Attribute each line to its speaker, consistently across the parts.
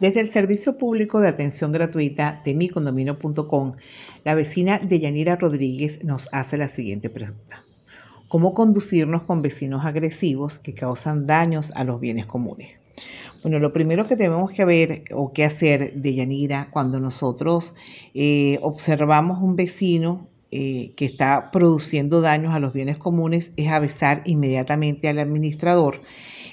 Speaker 1: Desde el Servicio Público de Atención Gratuita de MiCondominio.com, la vecina Deyanira Rodríguez nos hace la siguiente pregunta. ¿Cómo conducirnos con vecinos agresivos que causan daños a los bienes comunes? Bueno, lo primero que tenemos que ver o que hacer de Yanira cuando nosotros eh, observamos un vecino eh, que está produciendo daños a los bienes comunes es avisar inmediatamente al administrador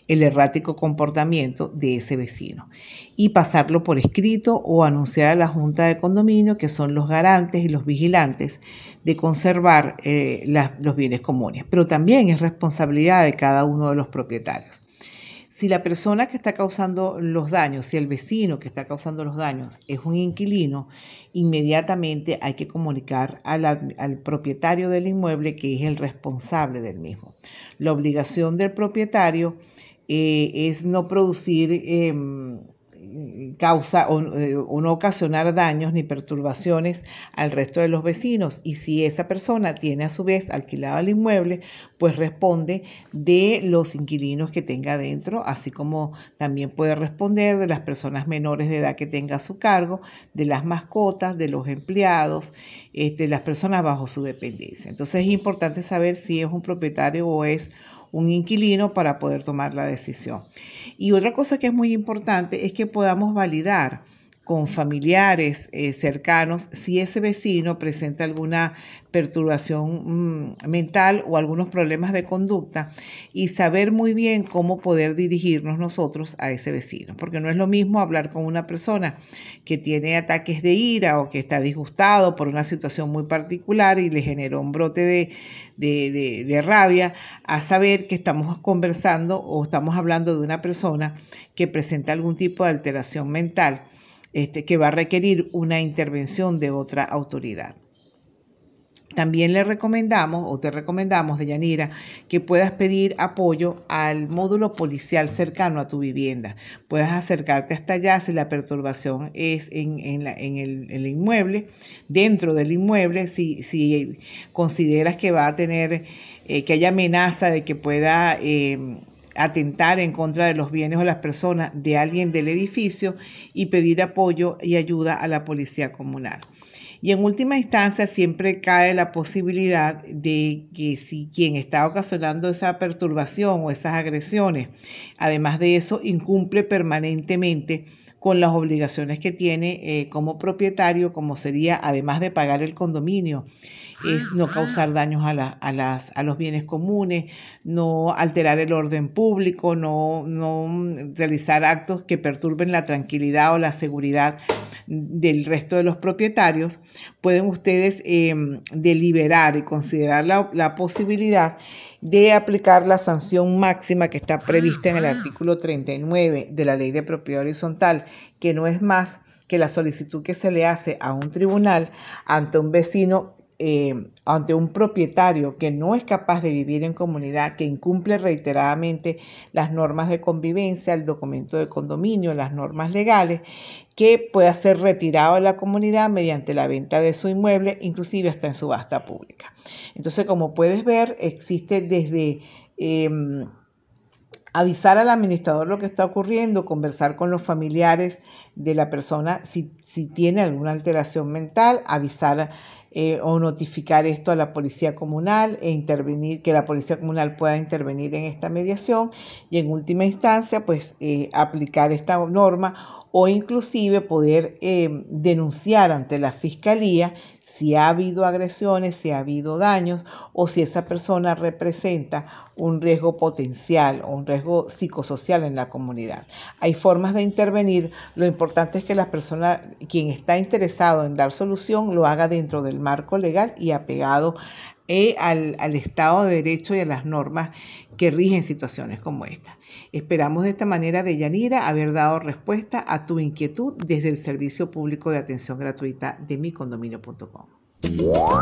Speaker 1: el errático comportamiento de ese vecino y pasarlo por escrito o anunciar a la Junta de Condominio que son los garantes y los vigilantes de conservar eh, los bienes comunes. Pero también es responsabilidad de cada uno de los propietarios si la persona que está causando los daños, si el vecino que está causando los daños es un inquilino, inmediatamente hay que comunicar al propietario del inmueble que es el responsable del mismo. La obligación del propietario eh, es no producir em, causa eh, o, no ocasionar daños ni perturbaciones al resto de los vecinos. Y si esa persona tiene a su vez alquilado el inmueble, pues responde de los inquilinos que tenga dentro así como también puede responder de las personas menores de edad que tenga a su cargo, de las mascotas, de los empleados, de este, las personas bajo su dependencia. Entonces es importante saber si es un propietario o es un inquilino para poder tomar la decisión. Y otra cosa que es muy importante es que podamos validar con familiares eh, cercanos si ese vecino presenta alguna perturbación mm, mental o algunos problemas de conducta y saber muy bien cómo poder dirigirnos nosotros a ese vecino, porque no es lo mismo hablar con una persona que tiene ataques de ira o que está disgustado por una situación muy particular y le generó un brote de rabia, a saber que estamos conversando o estamos hablando de una persona que presenta algún tipo de alteración mental este, que va a requerir una intervención de otra autoridad. También le recomendamos o te recomendamos, Deyanira, que puedas pedir apoyo al módulo policial cercano a tu vivienda. Puedas acercarte hasta allá si la perturbación es en, el, inmueble, dentro del inmueble, si, consideras que va a tener, eh, que haya amenaza de que pueda... Eh, atentar en contra de los bienes o las personas de alguien del edificio y pedir apoyo y ayuda a la policía comunal. Y en última instancia siempre cae la posibilidad de que si quien está ocasionando esa perturbación o esas agresiones, además de eso, incumple permanentemente con las obligaciones que tiene eh, como propietario, como sería, además de pagar el condominio, es ah, no ah. causar daños a, los bienes comunes, no alterar el orden público, no, no realizar actos que perturben la tranquilidad o la seguridad del resto de los propietarios pueden ustedes eh, deliberar y considerar la, la, posibilidad de aplicar la sanción máxima que está prevista en el artículo 39 de la Ley de Propiedad Horizontal, que no es más que la solicitud que se le hace a un tribunal ante un vecino eh, ante un propietario que no es capaz de vivir en comunidad, que incumple reiteradamente las normas de convivencia, el documento de condominio, las normas legales, que pueda ser retirado de la comunidad mediante la venta de su inmueble, inclusive hasta en subasta pública. Entonces, como puedes ver, existe desde... Em, avisar al administrador lo que está ocurriendo, conversar con los familiares de la persona si, tiene alguna alteración mental, avisar eh, o notificar esto a la policía comunal e intervenir, que la policía comunal pueda intervenir en esta mediación y en última instancia pues eh, aplicar esta norma o inclusive poder eh, denunciar ante la fiscalía si ha habido agresiones, si ha habido daños o si esa persona representa un riesgo potencial o un riesgo psicosocial en la comunidad. Hay formas de intervenir, lo importante es que la persona, quien está interesado en dar solución, lo haga dentro del marco legal y apegado eh, al, al Estado de Derecho y a las normas que rigen situaciones como esta. Esperamos de esta manera, Deyanira, haber dado respuesta a tu inquietud desde el Servicio Público de Atención Gratuita de micondominio.com. Wonderful.